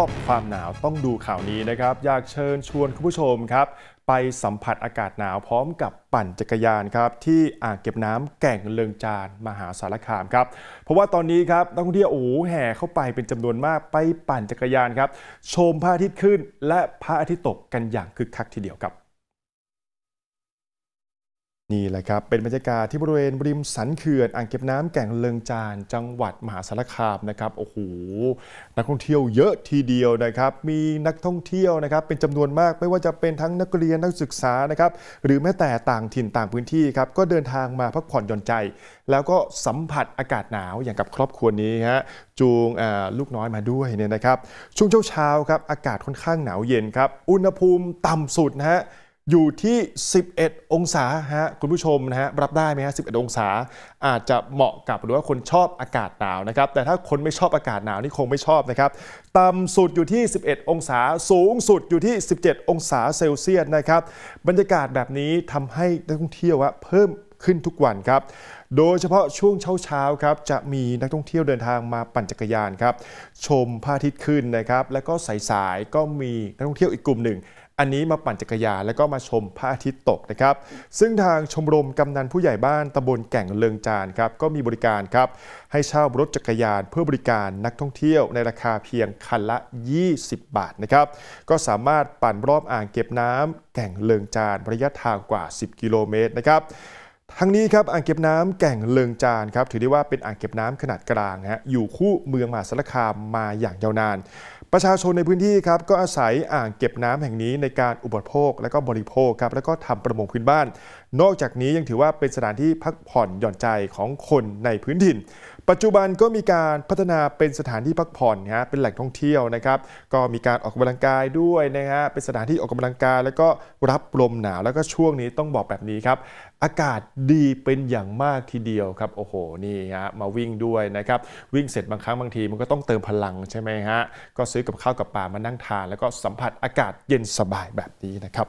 อบความหนาวต้องดูข่าวนี้นะครับอยากเชิญชวนคุณผู้ชมครับ ไปสัมผัสอากาศหนาวพร้อมกับปั่นจักรยานครับ ที่อ่างเก็บน้ำแก่งเลิงจานมหาสารคามครับ เพราะว่าตอนนี้ครับนักท่องเที่ยวโอ้แห่เข้าไปเป็นจำนวนมากไปปั่นจักรยานครับ ชมพระอาทิตย์ขึ้นและพระอาทิตย์ตกกันอย่างคึกคักทีเดียวครับนี่แหละครับเป็นบรรยากาศที่บริเวณริมสันเขื่อนอ่างเก็บน้ำแก่งเลิงจาน จังหวัดมหาสารคามนะครับโอ้โหนักท่องเที่ยวเยอะทีเดียวนะครับ มีนักท่องเที่ยวนะครับเป็นจำนวนมากไม่ว่าจะเป็นทั้งนักเรียนนักศึกษานะครับ หรือแม้แต่ต่างถิ่นต่างพื้นที่ครับก็เดินทางมาพักผ่อนหย่อนใจ แล้วก็สัมผัสอากาศหนาวอย่างกับครอบครัวนี้ฮะจูงลูกน้อยมาด้วยเนี่ยนะครับ ช่วงเช้าๆครับอากาศค่อนข้างหนาวเย็นครับ อุณหภูมิต่ำสุดนะฮะอยู่ที่ 11 องศาฮะคุณผู้ชมนะฮะรับได้ไหมฮะ11 องศา อาจจะเหมาะกับหรือว่าคนชอบอากาศหนาวนะครับแต่ถ้าคนไม่ชอบอากาศหนาวนี่คงไม่ชอบนะครับต่ำสุดอยู่ที่ 11 องศาสูงสุดอยู่ที่ 17 องศาเซลเซียสนะครับ บรรยากาศแบบนี้ทำให้นักท่องเที่ยวเพิ่มขึ้นทุกวันครับ โดยเฉพาะช่วงเช้าๆครับจะมีนักท่องเที่ยวเดินทางมาปั่นจักรยานครับ ชมพระอาทิตย์ขึ้นนะครับ แล้วก็สาย ๆ ก็มีนักท่องเที่ยวอีกกลุ่มหนึ่ง อันนี้มาปั่นจักรยานแล้วก็มาชมพระอาทิตย์ตกนะครับ ซึ่งทางชมรมกำนันผู้ใหญ่บ้านตำบลแก่งเลิงจานครับก็มีบริการครับให้เช่ารถจักรยานเพื่อบริการนักท่องเที่ยวในราคาเพียงคันละ 20 บาทนะครับ ก็สามารถปั่นรอบอ่างเก็บน้ำแก่งเลิงจานระยะทางกว่า 10 กิโลเมตรนะครับทั้งนี้ครับอ่างเก็บน้ำแก่งเลิงจานครับถือได้ว่าเป็นอ่างเก็บน้ำขนาดกลางฮะอยู่คู่เมืองมหาสารคามมาอย่างยาวนาน ประชาชนในพื้นที่ครับก็อาศัยอ่างเก็บน้ำแห่งนี้ในการอุปโภคและก็บริโภคครับแล้วก็ทำประมงพื้นบ้าน นอกจากนี้ยังถือว่าเป็นสถานที่พักผ่อนหย่อนใจของคนในพื้นถิ่นปัจจุบันก็มีการพัฒนาเป็นสถานที่พักผ่อนนะฮะ เป็นแหล่งท่องเที่ยวนะครับ ก็มีการออกกำลังกายด้วยนะฮะ เป็นสถานที่ออกกำลังกายแล้วก็รับลมหนาวแล้วก็ช่วงนี้ต้องบอกแบบนี้ครับ อากาศดีเป็นอย่างมากทีเดียวครับ โอ้โห นี่ฮะ มาวิ่งด้วยนะครับ วิ่งเสร็จบางครั้งบางทีมันก็ต้องเติมพลังใช่ไหมฮะ ก็ซื้อกับข้าวกับปลามานั่งทาน แล้วก็สัมผัสอากาศเย็นสบายแบบนี้นะครับ